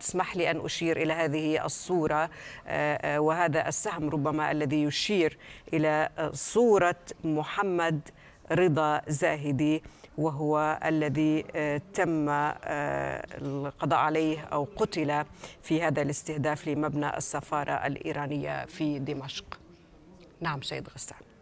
تسمح لي أن أشير إلى هذه الصورة آه، آه، وهذا السهم ربما الذي يشير إلى صورة محمد رضا زاهدي وهو الذي آه، تم القضاء عليه او قتل في هذا الاستهداف لمبنى السفاره الايرانيه في دمشق. نعم سيد غسان.